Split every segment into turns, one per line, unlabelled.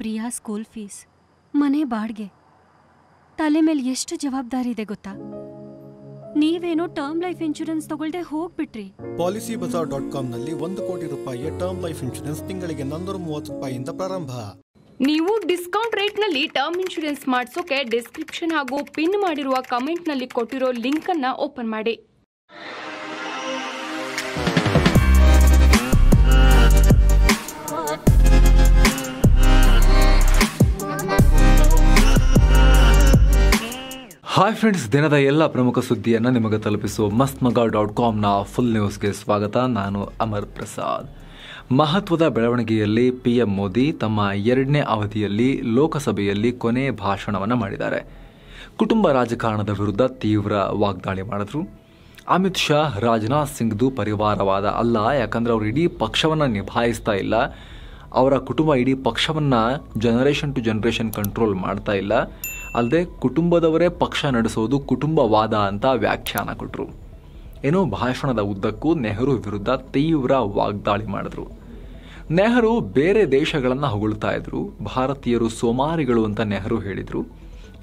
Priya school fees ಮನೆ ಬಾಡ್ಗೆ ತಲೆ ಮೇಲೆ ಎಷ್ಟು ಜವಾಬ್ದಾರಿ ಇದೆ ಗೊತ್ತಾ ನೀವೇನೋ ಟರ್ಮ್ ಲೈಫ್ ಇನ್ಶೂರೆನ್ಸ್ ತಗೊಳ್ದೆ ಹೋಗ್ಬಿಟ್ರಿ ಪಾಲಿಸಿ ಬಜಾರ್ ಡಾಟ್ ಕಾಮ್ನಲ್ಲಿ ಒಂದು ಕೋಟಿ ರೂಪಾಯಿಯ ಟರ್ಮ್ ಲೈಫ್ ಇನ್ಶೂರೆನ್ಸ್ ತಿಂಗಳಿಗೆ ನೂರ ಮೂವತ್ತು ರೂಪಾಯಿಯಿಂದ ಪ್ರಾರಂಭ ನೀವು ಡಿಸ್ಕೌಂಟ್ ರೇಟ್ನಲ್ಲಿ ಟರ್ಮ್ ಇನ್ಶೂರೆನ್ಸ್ ಮಾಡಿಸೋಕೆ ಡಿಸ್ಕ್ರಿಪ್ಷನ್ ಹಾಗೂ ಪಿನ್ ಮಾಡಿರುವ ಕಮೆಂಟ್ನಲ್ಲಿ ಕೊಟ್ಟಿರೋ ಲಿಂಕನ್ನು ಓಪನ್ ಮಾಡಿ ಹಾಯ್ ಫ್ರೆಂಡ್ಸ್ ದಿನದ ಎಲ್ಲ ಪ್ರಮುಖ ಸುದ್ದಿಯನ್ನು ನಿಮಗೆ ತಲುಪಿಸುವ ಮಸ್ತ್ ಮಗ ಡಾಟ್ ಕಾಮ್ನ ಫುಲ್ ನ್ಯೂಸ್ಗೆ ಸ್ವಾಗತ ನಾನು ಅಮರ್ ಪ್ರಸಾದ್ ಮಹತ್ವದ ಬೆಳವಣಿಗೆಯಲ್ಲಿ ಪಿ ಎಂ ಮೋದಿ ತಮ್ಮ ಎರಡನೇ ಅವಧಿಯಲ್ಲಿ ಲೋಕಸಭೆಯಲ್ಲಿ ಕೊನೆ ಭಾಷಣವನ್ನು ಮಾಡಿದ್ದಾರೆ ಕುಟುಂಬ ರಾಜಕಾರಣದ ವಿರುದ್ಧ ತೀವ್ರ ವಾಗ್ದಾಳಿ ಮಾಡಿದ್ರು ಅಮಿತ್ ಶಾ ರಾಜನಾಥ್ ಸಿಂಗ್ದು ಪರಿವಾರವಾದ ಅಲ್ಲ ಯಾಕಂದರೆ ಅವರು ಇಡೀ ಪಕ್ಷವನ್ನು ನಿಭಾಯಿಸ್ತಾ ಇಲ್ಲ ಅವರ ಕುಟುಂಬ ಇಡೀ ಪಕ್ಷವನ್ನು ಜನರೇಷನ್ ಟು ಜನರೇಷನ್ ಕಂಟ್ರೋಲ್ ಮಾಡ್ತಾ ಇಲ್ಲ ಅಲ್ಲದೆ ಕುಟುಂಬದವರೇ ಪಕ್ಷ ನಡೆಸೋದು ಕುಟುಂಬವಾದ ಅಂತ ವ್ಯಾಖ್ಯಾನ ಕೊಟ್ಟರು ಏನೋ ಭಾಷಣದ ಉದ್ದಕ್ಕೂ ನೆಹರು ವಿರುದ್ಧ ತೀವ್ರ ವಾಗ್ದಾಳಿ ಮಾಡಿದ್ರು ನೆಹರು ಬೇರೆ ದೇಶಗಳನ್ನು ಹೊಗಳ್ತಾ ಇದ್ರು ಭಾರತೀಯರು ಸೋಮಾರಿಗಳು ಅಂತ ನೆಹರು ಹೇಳಿದರು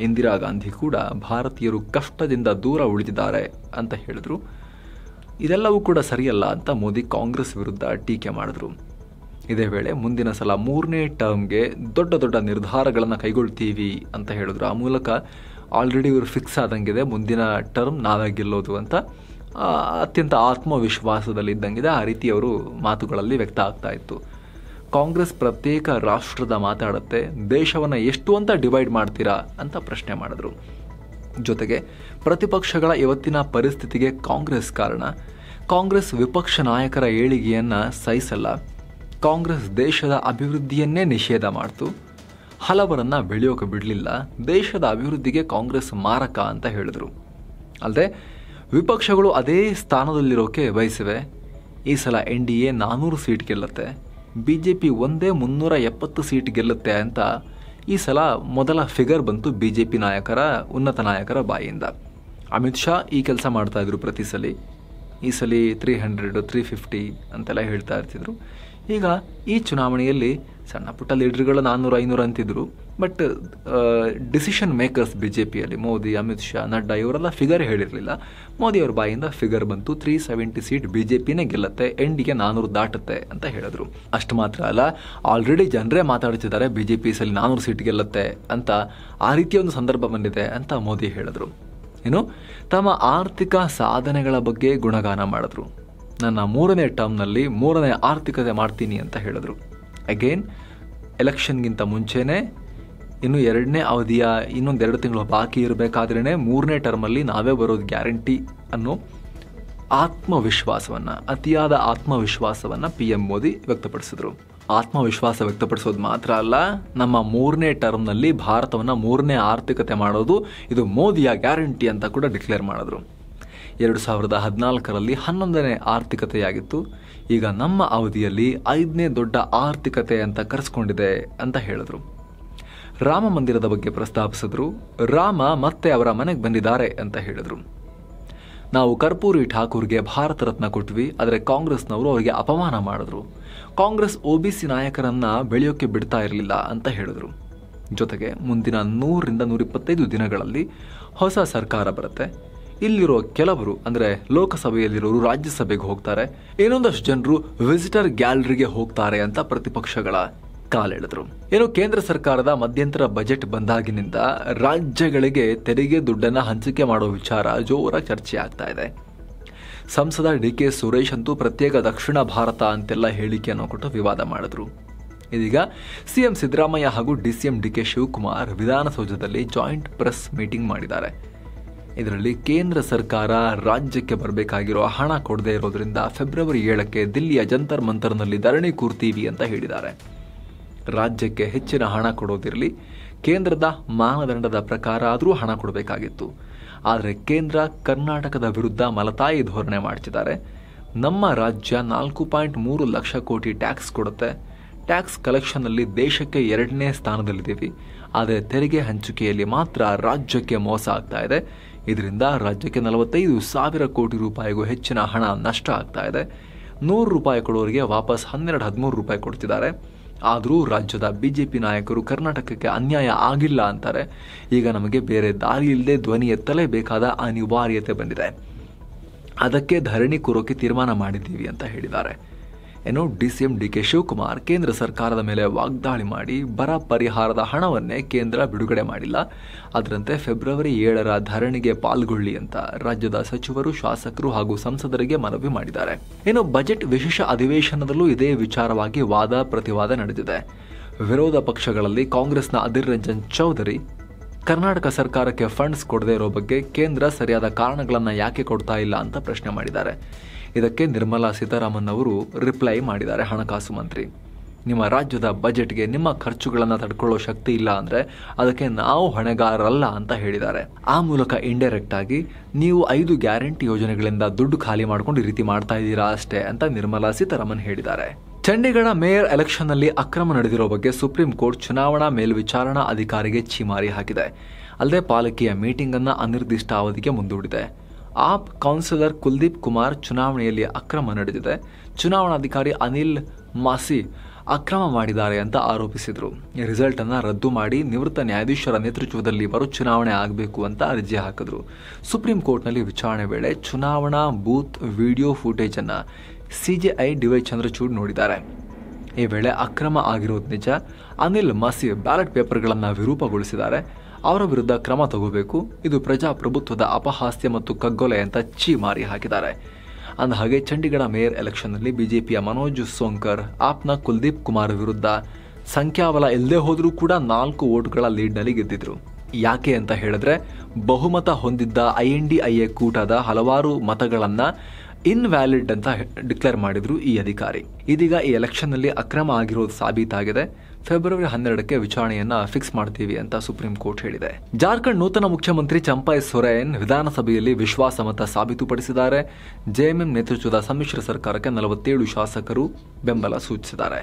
ಇಂದಿರಾ ಗಾಂಧಿ ಕೂಡ ಭಾರತೀಯರು ಕಷ್ಟದಿಂದ ದೂರ ಉಳಿದಿದ್ದಾರೆ ಅಂತ ಹೇಳಿದ್ರು ಇದೆಲ್ಲವೂ ಕೂಡ ಸರಿಯಲ್ಲ ಅಂತ ಮೋದಿ ಕಾಂಗ್ರೆಸ್ ವಿರುದ್ಧ ಟೀಕೆ ಮಾಡಿದ್ರು ಇದೇ ವೇಳೆ ಮುಂದಿನ ಸಲ ಮೂರನೇ ಟರ್ಮ್ಗೆ ದೊಡ್ಡ ದೊಡ್ಡ ನಿರ್ಧಾರಗಳನ್ನು ಕೈಗೊಳ್ತೀವಿ ಅಂತ ಹೇಳಿದ್ರು ಆ ಮೂಲಕ ಆಲ್ರೆಡಿ ಇವರು ಫಿಕ್ಸ್ ಆದಂಗಿದೆ ಮುಂದಿನ ಟರ್ಮ್ ನಾವೇ ಗೆಲ್ಲೋದು ಅಂತ ಅತ್ಯಂತ ಆತ್ಮವಿಶ್ವಾಸದಲ್ಲಿ ಇದ್ದಂಗಿದೆ ಆ ರೀತಿ ಅವರು ಮಾತುಗಳಲ್ಲಿ ವ್ಯಕ್ತ ಆಗ್ತಾ ಇತ್ತು ಕಾಂಗ್ರೆಸ್ ಪ್ರತ್ಯೇಕ ರಾಷ್ಟ್ರದ ಮಾತಾಡುತ್ತೆ ದೇಶವನ್ನು ಎಷ್ಟು ಅಂತ ಡಿವೈಡ್ ಮಾಡ್ತೀರಾ ಅಂತ ಪ್ರಶ್ನೆ ಮಾಡಿದ್ರು ಜೊತೆಗೆ ಪ್ರತಿಪಕ್ಷಗಳ ಇವತ್ತಿನ ಪರಿಸ್ಥಿತಿಗೆ ಕಾಂಗ್ರೆಸ್ ಕಾರಣ ಕಾಂಗ್ರೆಸ್ ವಿಪಕ್ಷ ನಾಯಕರ ಏಳಿಗೆಯನ್ನು ಸಹಿಸಲ್ಲ ಕಾಂಗ್ರೆಸ್ ದೇಶದ ಅಭಿವೃದ್ಧಿಯನ್ನೇ ನಿಷೇಧ ಮಾಡಿತು ಹಲವರನ್ನ ಬೆಳೆಯೋಕೆ ಬಿಡಲಿಲ್ಲ ದೇಶದ ಅಭಿವೃದ್ಧಿಗೆ ಕಾಂಗ್ರೆಸ್ ಮಾರಕ ಅಂತ ಹೇಳಿದರು ಅಲ್ಲದೆ ವಿಪಕ್ಷಗಳು ಅದೇ ಸ್ಥಾನದಲ್ಲಿರೋಕೆ ಬಯಸಿವೆ ಈ ಸಲ ಎನ್ ಡಿ ಎ ನಾನ್ನೂರು ಸೀಟ್ ಗೆಲ್ಲುತ್ತೆ ಬಿ ಜೆ ಪಿ ಒಂದೇ ಮುನ್ನೂರ ಎಪ್ಪತ್ತು ಸೀಟ್ ಗೆಲ್ಲುತ್ತೆ ಅಂತ ಈ ಸಲ ಮೊದಲ ಫಿಗರ್ ಬಂತು ಬಿ ಜೆ ಪಿ ನಾಯಕರ ಉನ್ನತ ನಾಯಕರ ಬಾಯಿಯಿಂದ ಅಮಿತ್ ಶಾ ಈ ಕೆಲಸ ಮಾಡ್ತಾಯಿದ್ರು ಪ್ರತಿ ಸಲ ಈ ಸಲ ತ್ರೀ ಹಂಡ್ರೆಡು ತ್ರೀ ಫಿಫ್ಟಿ ಅಂತೆಲ್ಲ ಹೇಳ್ತಾ ಇರ್ತಿದ್ರು ಈಗ ಈ ಚುನಾವಣೆಯಲ್ಲಿ ಸಣ್ಣ ಪುಟ್ಟ ಲೀಡರ್ಗಳು ನಾನ್ನೂರು ಐನೂರು ಅಂತಿದ್ರು but decision makers B J ಪಿಯಲ್ಲಿ ಮೋದಿ ಅಮಿತ್ ಶಾ ನಡ್ಡಾ ಇವರೆಲ್ಲ ಫಿಗರ್ ಹೇಳಿರಲಿಲ್ಲ ಮೋದಿ ಅವ್ರ ಬಾಯಿಂದ ಫಿಗರ್ ಬಂತು three seventy seat B J ಪಿನೇ ಗೆಲ್ಲತ್ತೆ ಎಂಡಿಗೆ ನಾನ್ನೂರು ದಾಟುತ್ತೆ ಅಂತ ಹೇಳಿದ್ರು ಅಷ್ಟು ಮಾತ್ರ ಅಲ್ಲ ಆಲ್ರೆಡಿ ಜನರೇ ಮಾತಾಡ್ತಿದ್ದಾರೆ ಬಿ ಜೆ ಪಿ ಸಲ್ಲಿ ನಾನ್ನೂರು ಸೀಟ್ ಗೆಲ್ಲತ್ತೆ ಅಂತ ಆ ರೀತಿಯ ಒಂದು ಸಂದರ್ಭ ಬಂದಿದೆ ಅಂತ ಮೋದಿ ಹೇಳಿದ್ರು ಏನು ತಮ್ಮ ಆರ್ಥಿಕ ಸಾಧನೆಗಳ ಬಗ್ಗೆ ಗುಣಗಾನ ಮಾಡಿದ್ರು ನನ್ನ ಮೂರನೇ ಟರ್ಮ್ನಲ್ಲಿ ಮೂರನೇ ಆರ್ಥಿಕತೆ ಮಾಡ್ತೀನಿ ಅಂತ ಹೇಳಿದ್ರು ಅಗೇನ್ ಎಲೆಕ್ಷನ್ಗಿಂತ ಮುಂಚೆನೆ ಇನ್ನು ಎರಡನೇ ಅವಧಿಯ ಇನ್ನೊಂದು ಎರಡು ತಿಂಗಳು ಬಾಕಿ ಇರಬೇಕಾದ್ರೇ ಮೂರನೇ ಟರ್ಮಲ್ಲಿ ನಾವೇ ಬರೋದು ಗ್ಯಾರಂಟಿ ಅನ್ನೋ ಆತ್ಮವಿಶ್ವಾಸವನ್ನು ಅತಿಯಾದ ಆತ್ಮವಿಶ್ವಾಸವನ್ನು ಪಿ ಎಂ ಮೋದಿ ವ್ಯಕ್ತಪಡಿಸಿದರು ಆತ್ಮವಿಶ್ವಾಸ ವ್ಯಕ್ತಪಡಿಸೋದು ಮಾತ್ರ ಅಲ್ಲ ನಮ್ಮ ಮೂರನೇ ಟರ್ಮ್ನಲ್ಲಿ ಭಾರತವನ್ನು ಮೂರನೇ ಆರ್ಥಿಕತೆ ಮಾಡೋದು ಇದು ಮೋದಿಯ ಗ್ಯಾರಂಟಿ ಅಂತ ಕೂಡ ಡಿಕ್ಲೇರ್ ಮಾಡಿದ್ರು ಎರಡು ಸಾವಿರದ ಹದಿನಾಲ್ಕರಲ್ಲಿ ಹನ್ನೊಂದನೇ ಆರ್ಥಿಕತೆಯಾಗಿತ್ತು ಈಗ ನಮ್ಮ ಅವಧಿಯಲ್ಲಿ ಐದನೇ ದೊಡ್ಡ ಆರ್ಥಿಕತೆ ಅಂತ ಕರೆಸ್ಕೊಂಡಿದೆ ಅಂತ ಹೇಳಿದ್ರು ರಾಮ ಮಂದಿರದ ಬಗ್ಗೆ ಪ್ರಸ್ತಾಪಿಸಿದ್ರು ರಾಮ ಮತ್ತೆ ಅವರ ಮನೆಗೆ ಬಂದಿದ್ದಾರೆ ಅಂತ ಹೇಳಿದರು ನಾವು ಕರ್ಪೂರಿ ಠಾಕೂರ್ಗೆ ಭಾರತ ರತ್ನ ಕೊಟ್ವಿ ಆದರೆ ಕಾಂಗ್ರೆಸ್ನವರು ಅವರಿಗೆ ಅಪಮಾನ ಮಾಡಿದ್ರು ಕಾಂಗ್ರೆಸ್ ಒ ಬಿ ಸಿ ನಾಯಕರನ್ನು ಬೆಳೆಯೋಕ್ಕೆ ಬಿಡ್ತಾ ಇರಲಿಲ್ಲ ಅಂತ ಹೇಳಿದರು ಜೊತೆಗೆ ಮುಂದಿನ ನೂರರಿಂದ ನೂರಿಪ್ಪತ್ತೈದು ದಿನಗಳಲ್ಲಿ ಹೊಸ ಸರ್ಕಾರ ಬರುತ್ತೆ ಇಲ್ಲಿರೋ ಕೆಲವರು ಅಂದ್ರೆ ಲೋಕಸಭೆಯಲ್ಲಿರೋರು ರಾಜ್ಯಸಭೆಗೆ ಹೋಗ್ತಾರೆ ಇನ್ನೊಂದಷ್ಟು ಜನರು ವಿಸಿಟರ್ ಗ್ಯಾಲರಿಗೆ ಹೋಗ್ತಾರೆ ಅಂತ ಪ್ರತಿಪಕ್ಷಗಳ ಕಾಲೆಳೆದ್ರು ಏನು ಕೇಂದ್ರ ಸರ್ಕಾರದ ಮಧ್ಯಂತರ ಬಜೆಟ್ ಬಂದಾಗಿನಿಂದ ರಾಜ್ಯಗಳಿಗೆ ತೆರಿಗೆ ದುಡ್ಡನ್ನು ಹಂಚಿಕೆ ಮಾಡೋ ವಿಚಾರ ಜೋರಾಗಿ ಚರ್ಚೆ ಆಗ್ತಾ ಇದೆ ಸಂಸದ ಡಿ ಕೆ ಸುರೇಶ್ ಅಂತೂ ಪ್ರತ್ಯೇಕ ದಕ್ಷಿಣ ಭಾರತ ಅಂತೆಲ್ಲ ಹೇಳಿಕೆಯನ್ನು ಕೊಟ್ಟು ವಿವಾದ ಮಾಡಿದ್ರು ಇದೀಗ ಸಿಎಂ ಸಿದ್ದರಾಮಯ್ಯ ಹಾಗೂ ಡಿಸಿಎಂ ಡಿ ಕೆ ಶಿವಕುಮಾರ್ ವಿಧಾನಸೌಧದಲ್ಲಿ ಜಾಯಿಂಟ್ ಪ್ರೆಸ್ ಮೀಟಿಂಗ್ ಮಾಡಿದ್ದಾರೆ ಇದರಲ್ಲಿ ಕೇಂದ್ರ ಸರ್ಕಾರ ರಾಜ್ಯಕ್ಕೆ ಬರಬೇಕಾಗಿರೋ ಹಣ ಕೊಡದೇ ಇರೋದ್ರಿಂದ ಫೆಬ್ರವರಿ ಏಳಕ್ಕೆ ದಿಲ್ಲಿಯ ಜಂತರ್ ಮಂತರ್ನಲ್ಲಿ ಧರಣಿ ಕೂರ್ತೀವಿ ಅಂತ ಹೇಳಿದ್ದಾರೆ ರಾಜ್ಯಕ್ಕೆ ಹೆಚ್ಚಿನ ಹಣ ಕೊಡೋದಿರಲಿ ಕೇಂದ್ರದ ಮಾನದಂಡದ ಪ್ರಕಾರ ಆದರೂ ಹಣ ಕೊಡಬೇಕಾಗಿತ್ತು ಆದರೆ ಕೇಂದ್ರ ಕರ್ನಾಟಕದ ವಿರುದ್ಧ ಮಲತಾಯಿ ಧೋರಣೆ ಮಾಡ್ತಿದ್ದಾರೆ ನಮ್ಮ ರಾಜ್ಯ ನಾಲ್ಕು ಪಾಯಿಂಟ್ ಮೂರು ಲಕ್ಷ ಕೋಟಿ ಟ್ಯಾಕ್ಸ್ ಕೊಡುತ್ತೆ ಟ್ಯಾಕ್ಸ್ ಕಲೆಕ್ಷನ್ನಲ್ಲಿ ದೇಶಕ್ಕೆ ಎರಡನೇ ಸ್ಥಾನದಲ್ಲಿದ್ದೀವಿ ಆದರೆ ತೆರಿಗೆ ಹಂಚಿಕೆಯಲ್ಲಿ ಮಾತ್ರ ರಾಜ್ಯಕ್ಕೆ ಮೋಸ ಆಗ್ತಾ ಇದೆ ಇದರಿಂದ ರಾಜ್ಯಕ್ಕೆ ನಲವತ್ತೈದು ಸಾವಿರ ಕೋಟಿ ರೂಪಾಯಿಗೂ ಹೆಚ್ಚಿನ ಹಣ ನಷ್ಟ ಆಗ್ತಾ ಇದೆ ನೂರು ರೂಪಾಯಿ ಕೊಡೋರಿಗೆ ವಾಪಸ್ ಹನ್ನೆರಡು ಹದಿಮೂರು ರೂಪಾಯಿ ಕೊಡ್ತಿದ್ದಾರೆ ಆದರೂ ರಾಜ್ಯದ ಬಿಜೆಪಿ ನಾಯಕರು ಕರ್ನಾಟಕಕ್ಕೆ ಅನ್ಯಾಯ ಆಗಿಲ್ಲ ಅಂತಾರೆ ಈಗ ನಮಗೆ ಬೇರೆ ದಾರಿ ಇಲ್ಲದೆ ಧ್ವನಿ ಬೇಕಾದ ಅನಿವಾರ್ಯತೆ ಬಂದಿದೆ ಅದಕ್ಕೆ ಧರಣಿ ಕೂರೋಕೆ ತೀರ್ಮಾನ ಮಾಡಿದ್ದೀವಿ ಅಂತ ಹೇಳಿದ್ದಾರೆ ಏನು D C M D K Shivakumar ಕೇಂದ್ರ ಸರ್ಕಾರದ ಮೇಲೆ ವಾಗ್ದಾಳಿ ಮಾಡಿ ಬರ ಪರಿಹಾರದ ಹಣವನ್ನೇ ಕೇಂದ್ರ ಬಿಡುಗಡೆ ಮಾಡಿಲ್ಲ ಅದರಂತೆ ಫೆಬ್ರವರಿ ಏಳರ ಧರಣಿಗೆ ಪಾಲ್ಗೊಳ್ಳಿ ಅಂತ ರಾಜ್ಯದ ಸಚಿವರು ಶಾಸಕರು ಹಾಗೂ ಸಂಸದರಿಗೆ ಮನವಿ ಮಾಡಿದ್ದಾರೆ ಏನು ಬಜೆಟ್ ವಿಶೇಷ ಅಧಿವೇಶನದಲ್ಲೂ ಇದೇ ವಿಚಾರವಾಗಿ ವಾದ ಪ್ರತಿವಾದ ನಡೆದಿದೆ ವಿರೋಧ ಪಕ್ಷಗಳಲ್ಲಿ ಕಾಂಗ್ರೆಸ್ನ ಅಧಿರ್ ರಂಜನ್ ಚೌಧರಿ ಕರ್ನಾಟಕ ಸರ್ಕಾರಕ್ಕೆ ಫಂಡ್ಸ್ ಕೊಡದೇ ಇರೋ ಬಗ್ಗೆ ಕೇಂದ್ರ ಸರಿಯಾದ ಕಾರಣಗಳನ್ನು ಯಾಕೆ ಕೊಡ್ತಾ ಇಲ್ಲ ಅಂತ ಪ್ರಶ್ನೆ ಮಾಡಿದ್ದಾರೆ ಇದಕ್ಕೆ ನಿರ್ಮಲಾ ಸೀತಾರಾಮನ್ ಅವರು ರಿಪ್ಲೈ ಮಾಡಿದ್ದಾರೆ ಹಣಕಾಸು ಮಂತ್ರಿ ನಿಮ್ಮ ರಾಜ್ಯದ ಬಜೆಟ್ಗೆ ನಿಮ್ಮ ಖರ್ಚುಗಳನ್ನು ತಡ್ಕೊಳ್ಳೋ ಶಕ್ತಿ ಇಲ್ಲ ಅಂದರೆ ಅದಕ್ಕೆ ನಾವು ಹೊಣೆಗಾರರಲ್ಲ ಅಂತ ಹೇಳಿದ್ದಾರೆ ಆ ಮೂಲಕ ಇಂಡೈರೆಕ್ಟ್ ಆಗಿ ನೀವು ಐದು ಗ್ಯಾರಂಟಿ ಯೋಜನೆಗಳಿಂದ ದುಡ್ಡು ಖಾಲಿ ಮಾಡಿಕೊಂಡು ಈ ರೀತಿ ಮಾಡ್ತಾ ಇದ್ದೀರಾ ಅಷ್ಟೇ ಅಂತ ನಿರ್ಮಲಾ ಸೀತಾರಾಮನ್ ಹೇಳಿದ್ದಾರೆ ಚಂಡೀಗಢ ಮೇಯರ್ ಎಲೆಕ್ಷನ್ನಲ್ಲಿ ಅಕ್ರಮ ನಡೆದಿರೋ ಬಗ್ಗೆ ಸುಪ್ರೀಂ ಕೋರ್ಟ್ ಚುನಾವಣಾ ಮೇಲ್ವಿಚಾರಣಾ ಅಧಿಕಾರಿಗೆ ಛೀಮಾರಿ ಹಾಕಿದೆ ಅಲ್ಲದೆ ಪಾಲಿಕೆಯ ಮೀಟಿಂಗನ್ನು ಅನಿರ್ದಿಷ್ಟ ಅವಧಿಗೆ ಮುಂದೂಡಿದೆ ಆಪ್ ಕೌನ್ಸಿಲರ್ ಕುಲ್ದೀಪ್ ಕುಮಾರ್ ಚುನಾವಣೆಯಲ್ಲಿ ಅಕ್ರಮ ನಡೆದಿದೆ ಚುನಾವಣಾಧಿಕಾರಿ ಅನಿಲ್ ಮಾಸಿ ಅಕ್ರಮ ಮಾಡಿದ್ದಾರೆ ಅಂತ ಆರೋಪಿಸಿದರು ರಿಸಲ್ಟನ್ನು ರದ್ದು ಮಾಡಿ ನಿವೃತ್ತ ನ್ಯಾಯಾಧೀಶರ ನೇತೃತ್ವದಲ್ಲಿ ಬರು ಚುನಾವಣೆ ಆಗಬೇಕು ಅಂತ ಅರ್ಜಿ ಹಾಕಿದ್ರು ಸುಪ್ರೀಂ ಕೋರ್ಟ್ನಲ್ಲಿ ವಿಚಾರಣೆ ವೇಳೆ ಚುನಾವಣಾ ಬೂತ್ ವಿಡಿಯೋ ಫುಟೇಜನ್ನು ಸಿಜೆಐ ಡಿವೈ ಚಂದ್ರಚೂಡ್ ನೋಡಿದ್ದಾರೆ ಈ ವೇಳೆ ಅಕ್ರಮ ಆಗಿರೋದು ನಿಜ ಅನಿಲ್ ಮಾಸಿ ಬ್ಯಾಲೆಟ್ ಪೇಪರ್ಗಳನ್ನು ವಿರೂಪಗೊಳಿಸಿದ್ದಾರೆ ಅವರ ವಿರುದ್ಧ ಕ್ರಮ ತಗೋಬೇಕು ಇದು ಪ್ರಜಾಪ್ರಭುತ್ವದ ಅಪಹಾಸ್ಯ ಮತ್ತು ಕಗ್ಗೊಲೆ ಅಂತ ಚಿ ಮಾರಿ ಹಾಕಿದ್ದಾರೆ ಅಂದ ಹಾಗೆ ಚಂಡೀಗಢ ಮೇಯರ್ ಎಲೆಕ್ಷನ್ನಲ್ಲಿ ಬಿಜೆಪಿಯ ಮನೋಜ್ ಸೋಂಕರ್ ಆಪ್ನ ಕುಲ್ದೀಪ್ ಕುಮಾರ್ ವಿರುದ್ಧ ಸಂಖ್ಯಾಬಲ ಇಲ್ಲದೆ ಹೋದರೂ ಕೂಡ ನಾಲ್ಕು ಓಟ್ಗಳ ಲೀಡ್ನಲ್ಲಿ ಗೆದ್ದಿದ್ರು ಯಾಕೆ ಅಂತ ಹೇಳಿದ್ರೆ ಬಹುಮತ ಹೊಂದಿದ್ದ I N D I A ಕೂಟದ ಹಲವಾರು ಮತಗಳನ್ನು ಇನ್ವ್ಯಾಲಿಡ್ ಅಂತ ಡಿಕ್ಲೇರ್ ಮಾಡಿದ್ರು ಈ ಅಧಿಕಾರಿ ಇದೀಗ ಈ ಎಲೆಕ್ಷನ್ನಲ್ಲಿ ಅಕ್ರಮ ಆಗಿರೋದು ಸಾಬೀತಾಗಿದೆ ಫೆಬ್ರವರಿ ಹನ್ನೆರಡಕ್ಕೆ ವಿಚಾರಣೆಯನ್ನ ಫಿಕ್ಸ್ ಮಾಡ್ತೀವಿ ಅಂತ ಸುಪ್ರೀಂ ಕೋರ್ಟ್ ಹೇಳಿದೆ ಜಾರ್ಖಂಡ್ ನೂತನ ಮುಖ್ಯಮಂತ್ರಿ ಚಂಪಾಯ್ ಸೊರೇನ್ ವಿಧಾನಸಭೆಯಲ್ಲಿ ವಿಶ್ವಾಸಮತ ಸಾಬೀತುಪಡಿಸಿದ್ದಾರೆ ಜೆಎಂಎಂ ನೇತೃತ್ವದ ಸಮ್ಮಿಶ್ರ ಸರ್ಕಾರಕ್ಕೆ ನಲವತ್ತೇಳು ಶಾಸಕರು ಬೆಂಬಲ ಸೂಚಿಸಿದ್ದಾರೆ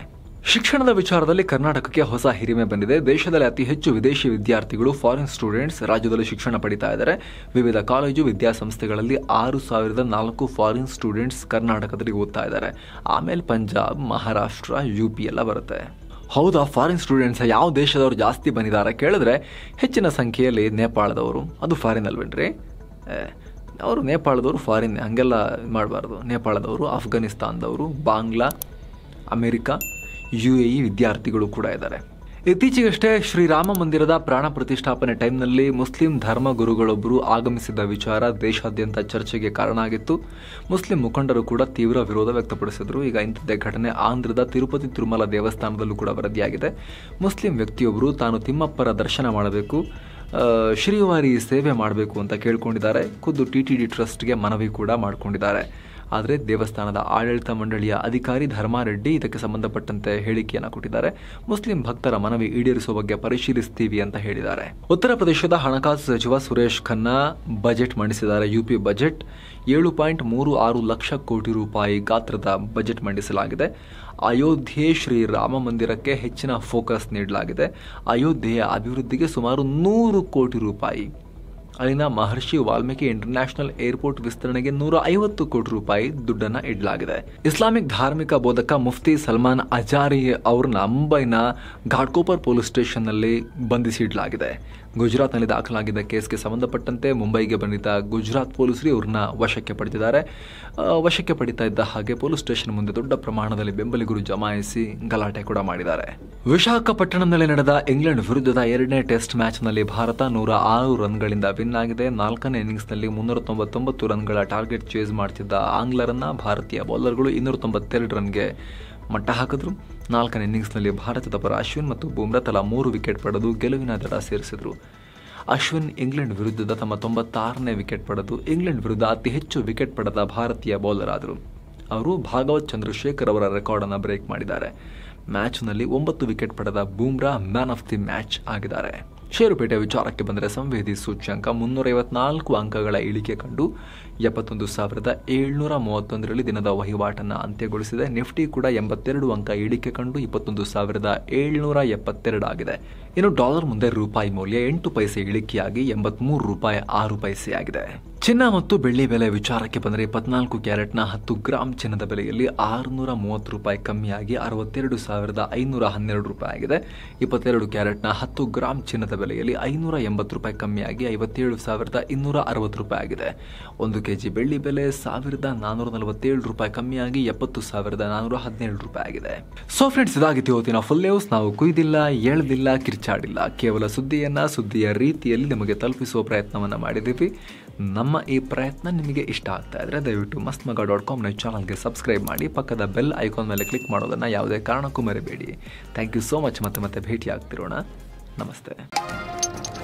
ಶಿಕ್ಷಣದ ವಿಚಾರದಲ್ಲಿ ಕರ್ನಾಟಕಕ್ಕೆ ಹೊಸ ಹಿರಿಮೆ ಬಂದಿದೆ ದೇಶದಲ್ಲಿ ಅತಿ ಹೆಚ್ಚು ವಿದೇಶಿ ವಿದ್ಯಾರ್ಥಿಗಳು ಫಾರಿನ್ ಸ್ಟೂಡೆಂಟ್ಸ್ ರಾಜ್ಯದಲ್ಲಿ ಶಿಕ್ಷಣ ಪಡಿತಾ ಇದ್ದಾರೆ ವಿವಿಧ ಕಾಲೇಜು ವಿದ್ಯಾಸಂಸ್ಥೆಗಳಲ್ಲಿ ಆರು ಸಾವಿರದ ನಾಲ್ಕು ಫಾರಿನ್ ಸ್ಟೂಡೆಂಟ್ಸ್ ಕರ್ನಾಟಕದಲ್ಲಿ ಓದ್ತಾ ಇದ್ದಾರೆ ಆಮೇಲೆ ಪಂಜಾಬ್ ಮಹಾರಾಷ್ಟ್ರ ಯು ಪಿ ಎಲ್ಲ ಬರುತ್ತೆ ಹೌದಾ ಫಾರಿನ್ ಸ್ಟೂಡೆಂಟ್ಸ್ ಯಾವ ದೇಶದವರು ಜಾಸ್ತಿ ಬಂದಿದ್ದಾರೆ ಕೇಳಿದ್ರೆ ಹೆಚ್ಚಿನ ಸಂಖ್ಯೆಯಲ್ಲಿ ನೇಪಾಳದವರು ಅದು ಫಾರಿನ್ ಅಲ್ವೇನ್ರಿ ಅವರು ನೇಪಾಳದವರು ಫಾರಿನ್ ಹಂಗೆಲ್ಲ ಮಾಡಬಾರ್ದು ನೇಪಾಳದವರು ಆಫ್ಘಾನಿಸ್ತಾನದವರು Bangla America U A E ವಿದ್ಯಾರ್ಥಿಗಳು ಕೂಡ ಇದ್ದಾರೆ ಇತ್ತೀಚೆಗಷ್ಟೇ ಶ್ರೀರಾಮ ಮಂದಿರದ ಪ್ರಾಣ ಪ್ರತಿಷ್ಠಾಪನೆ ಟೈಮ್ನಲ್ಲಿ ಮುಸ್ಲಿಂ ಧರ್ಮ ಗುರುಗಳೊಬ್ಬರು ಆಗಮಿಸಿದ ವಿಚಾರ ದೇಶಾದ್ಯಂತ ಚರ್ಚೆಗೆ ಕಾರಣ ಆಗಿತ್ತು ಮುಸ್ಲಿಂ ಮುಖಂಡರು ಕೂಡ ತೀವ್ರ ವಿರೋಧ ವ್ಯಕ್ತಪಡಿಸಿದರು ಈಗ ಇಂಥದ್ದೇ ಘಟನೆ ಆಂಧ್ರದ ತಿರುಪತಿ ತಿರುಮಲ ದೇವಸ್ಥಾನದಲ್ಲೂ ಕೂಡ ವರದಿಯಾಗಿದೆ ಮುಸ್ಲಿಂ ವ್ಯಕ್ತಿಯೊಬ್ಬರು ತಾನು ತಿಮ್ಮಪ್ಪರ ದರ್ಶನ ಮಾಡಬೇಕು ಶ್ರೀವಾರಿ ಸೇವೆ ಮಾಡಬೇಕು ಅಂತ ಕೇಳಿಕೊಂಡಿದ್ದಾರೆ ಖುದ್ದು ಟಿ ಟಿ ಡಿ ಟ್ರಸ್ಟ್ಗೆ ಮನವಿ ಕೂಡ ಮಾಡಿಕೊಂಡಿದ್ದಾರೆ ಆದರೆ ದೇವಸ್ಥಾನದ ಆಡಳಿತ ಮಂಡಳಿಯ ಅಧಿಕಾರಿ ಧರ್ಮಾರೆಡ್ಡಿ ಇದಕ್ಕೆ ಸಂಬಂಧಪಟ್ಟಂತೆ ಹೇಳಿಕೆಯನ್ನು ಕೊಟ್ಟಿದ್ದಾರೆ ಮುಸ್ಲಿಂ ಭಕ್ತರ ಮನವಿ ಈಡೇರಿಸುವ ಬಗ್ಗೆ ಪರಿಶೀಲಿಸ್ತೀವಿ ಅಂತ ಹೇಳಿದ್ದಾರೆ ಉತ್ತರ ಪ್ರದೇಶದ ಹಣಕಾಸು ಸಚಿವ ಸುರೇಶ್ ಖನ್ನಾ ಬಜೆಟ್ ಮಂಡಿಸಿದ್ದಾರೆ ಯುಪಿ ಬಜೆಟ್ ಏಳು ಪಾಯಿಂಟ್ ಮೂರು ಆರು ಲಕ್ಷ ಕೋಟಿ ರೂಪಾಯಿ ಗಾತ್ರದ ಬಜೆಟ್ ಮಂಡಿಸಲಾಗಿದೆ ಅಯೋಧ್ಯೆ ಶ್ರೀ ರಾಮ ಮಂದಿರಕ್ಕೆ ಹೆಚ್ಚಿನ ಫೋಕಸ್ ನೀಡಲಾಗಿದೆ ಅಯೋಧ್ಯೆಯ ಅಭಿವೃದ್ಧಿಗೆ ಸುಮಾರು ನೂರು ಕೋಟಿ ರೂಪಾಯಿ ಅಲ್ಲಿನ ಮಹರ್ಷಿ ವಾಲ್ಮೀಕಿ ಇಂಟರ್ನ್ಯಾಷನಲ್ ಏರ್ಪೋರ್ಟ್ ವಿಸ್ತರಣೆಗೆ ನೂರ ಐವತ್ತು ಕೋಟಿ ರೂಪಾಯಿ ದುಡ್ಡನ್ನ ಇಡಲಾಗಿದೆ ಇಸ್ಲಾಮಿಕ್ ಧಾರ್ಮಿಕ ಬೋಧಕ ಮುಫ್ತಿ ಸಲ್ಮಾನ್ ಅಜಾರಿ ಅವ್ರನ್ನ ಮುಂಬೈನ ಘಾಟ್ಕೋಪರ್ ಪೊಲೀಸ್ ಸ್ಟೇಷನ್ ಸ್ಟೇಷನ್ನಲ್ಲಿ ಬಂಧಿಸಿಡಲಾಗಿದೆ ಗುಜರಾತ್ನಲ್ಲಿ ದಾಖಲಾಗಿದ್ದ ಕೇಸ್ಗೆ ಸಂಬಂಧಪಟ್ಟಂತೆ ಮುಂಬೈಗೆ ಬಂದಿದ್ದ ಗುಜರಾತ್ ಪೊಲೀಸರು ಇವ್ರನ್ನ ವಶಕ್ಕೆ ಪಡೆದಿದ್ದಾರೆ ವಶಕ್ಕೆ ಪಡಿತಾ ಇದ್ದ ಹಾಗೆ ಪೊಲೀಸ್ ಸ್ಟೇಷನ್ ಮುಂದೆ ದೊಡ್ಡ ಪ್ರಮಾಣದಲ್ಲಿ ಬೆಂಬಲಿಗರು ಜಮಾಯಿಸಿ ಗಲಾಟೆ ಕೂಡ ಮಾಡಿದ್ದಾರೆ ವಿಶಾಖಪಟ್ಟಣದಲ್ಲಿ ನಡೆದ ಇಂಗ್ಲೆಂಡ್ ವಿರುದ್ಧದ ಎರಡನೇ ಟೆಸ್ಟ್ ಮ್ಯಾಚ್ನಲ್ಲಿ ಭಾರತ ನೂರ ಆರು ರನ್ಗಳಿಂದ ವಿನ್ ಆಗಿದೆ ನಾಲ್ಕನೇ ಇನ್ನಿಂಗ್ಸ್ನಲ್ಲಿ ಮುನ್ನೂರ ತೊಂಬತ್ತೊಂಬತ್ತು ರನ್ಗಳ ಟಾರ್ಗೆಟ್ ಚೇಸ್ ಮಾಡ್ತಿದ್ದ ಆಂಗ್ಲರನ್ನ ಭಾರತೀಯ ಬೌಲರ್ಗಳು ಇನ್ನೂರ ತೊಂಬತ್ತೆರಡು ರನ್ಗೆ ಮಟ್ಟ ಹಾಕಿದ್ರು ನಾಲ್ಕನೇ ಇನ್ನಿಂಗ್ಸ್ನಲ್ಲಿ ಭಾರತದ ಪರ ಅಶ್ವಿನ್ ಮತ್ತು ಬೂಮ್ರಾ ತಲಾ ಮೂರು ವಿಕೆಟ್ ಪಡೆದು ಗೆಲುವಿನ ದಡ ಸೇರಿಸಿದರು ಅಶ್ವಿನ್ ಇಂಗ್ಲೆಂಡ್ ವಿರುದ್ಧದ ತಮ್ಮ ತೊಂಬತ್ತಾರನೇ ವಿಕೆಟ್ ಪಡೆದು ಇಂಗ್ಲೆಂಡ್ ವಿರುದ್ಧ ಅತಿ ಹೆಚ್ಚು ವಿಕೆಟ್ ಪಡೆದ ಭಾರತೀಯ ಬೌಲರ್ ಆದರು ಅವರು ಭಾಗವತ್ ಚಂದ್ರಶೇಖರ್ ಅವರ ರೆಕಾರ್ಡನ್ನು ಬ್ರೇಕ್ ಮಾಡಿದ್ದಾರೆ ಮ್ಯಾಚ್ನಲ್ಲಿ ಒಂಬತ್ತು ವಿಕೆಟ್ ಪಡೆದ Bumrah man of the match ಆಗಿದ್ದಾರೆ ಷೇರುಪೇಟೆ ವಿಚಾರಕ್ಕೆ ಬಂದರೆ ಸಂವೇದಿ ಸೂಚ್ಯಂಕ ಮುನ್ನೂರ ಐವತ್ನಾಲ್ಕು ಅಂಕಗಳ ಇಳಿಕೆ ಕಂಡು ಎಪ್ಪತ್ತೊಂದು ಸಾವಿರದ ಏಳ್ನೂರ ಮೂವತ್ತೊಂದರಲ್ಲಿ ದಿನದ ವಹಿವಾಟನ್ನು ಅಂತ್ಯಗೊಳಿಸಿದೆ ನಿಫ್ಟಿ ಕೂಡ ಎಂಬತ್ತೆರಡು ಅಂಕ ಇಳಿಕೆ ಕಂಡು ಇಪ್ಪತ್ತೊಂದು ಸಾವಿರದ ಏಳ್ನೂರ ಎಪ್ಪತ್ತೆರಡು ಆಗಿದೆ ಇನ್ನು ಡಾಲರ್ ಮುಂದೆ ರೂಪಾಯಿ ಮೌಲ್ಯ ಎಂಟು ಪೈಸೆ ಇಳಿಕೆಯಾಗಿ ಎಂಬತ್ಮೂರು ರೂಪಾಯಿ ಆರು ಪೈಸೆಯಾಗಿದೆ ಚಿನ್ನ ಮತ್ತು ಬೆಳ್ಳಿ ಬೆಲೆ ವಿಚಾರಕ್ಕೆ ಬಂದರೆ ಇಪ್ಪತ್ನಾಲ್ಕು ಕ್ಯಾರೆಟ್ನ ಹತ್ತು ಗ್ರಾಮ್ ಚಿನ್ನದ ಬೆಲೆಯಲ್ಲಿ ಆರುನೂರ ಮೂವತ್ತು ರೂಪಾಯಿ ಕಮ್ಮಿಯಾಗಿ ಅರವತ್ತೆರಡು ಸಾವಿರದ ಐನೂರ ಹನ್ನೆರಡು ರೂಪಾಯಿ ಆಗಿದೆ ಇಪ್ಪತ್ತೆರಡು ಕ್ಯಾರೆಟ್ನ ಹತ್ತು ಗ್ರಾಮ್ ಚಿನ್ನದ ಬೆಲೆಯಲ್ಲಿ ಐನೂರ ಎಂಬತ್ತು ರೂಪಾಯಿ ಕಮ್ಮಿಯಾಗಿ ಐವತ್ತೇಳು ಸಾವಿರದ ಇನ್ನೂರ ಅರವತ್ತು ರೂಪಾಯಿ ಆಗಿದೆ ಒಂದು ಕೆ ಜಿ ಬೆಳ್ಳಿ ಬೆಲೆ ಸಾವಿರದ ನಾನ್ನೂರ ನಲವತ್ತೇಳು ರೂಪಾಯಿ ಕಮ್ಮಿಯಾಗಿ ಎಪ್ಪತ್ತು ಸಾವಿರದ ನಾನೂರ ಹದಿನೇಳು ರೂಪಾಯಿ ಆಗಿದೆ ಸೊ ಫ್ರೆಂಡ್ಸ್ ಇದಾಗಿತ್ತು ಇವತ್ತಿನ ಫುಲ್ ನ್ಯೂಸ್ ನಾವು ಕುಯ್ದಿಲ್ಲ ಎಳ್ದಿಲ್ಲ ಕಿರ್ಚಾಡಿಲ್ಲ ಕೇವಲ ಸುದ್ದಿಯನ್ನು ಸುದ್ದಿಯ ರೀತಿಯಲ್ಲಿ ನಿಮಗೆ ತಲುಪಿಸುವ ಪ್ರಯತ್ನವನ್ನು ಮಾಡಿದ್ದೀವಿ ನಮ್ಮ ಈ ಪ್ರಯತ್ನ ನಿಮಗೆ ಇಷ್ಟ ಆಗ್ತಾ ಇದ್ದರೆ ದಯವಿಟ್ಟು ಮಸ್ತ್ ಮಗ ಡಾಟ್ ಕಾಮ್ನ ಚಾನಲ್ಗೆ ಸಬ್ಸ್ಕ್ರೈಬ್ ಮಾಡಿ ಪಕ್ಕದ ಬೆಲ್ ಐಕಾನ್ ಮೇಲೆ ಕ್ಲಿಕ್ ಮಾಡೋದನ್ನು ಯಾವುದೇ ಕಾರಣಕ್ಕೂ ಮರಿಬೇಡಿ ಥ್ಯಾಂಕ್ ಯು ಸೋ ಮಚ್ ಮತ್ತೆ ಮತ್ತೆ ಭೇಟಿ ಆಗ್ತಿರೋಣ ನಮಸ್ತೆ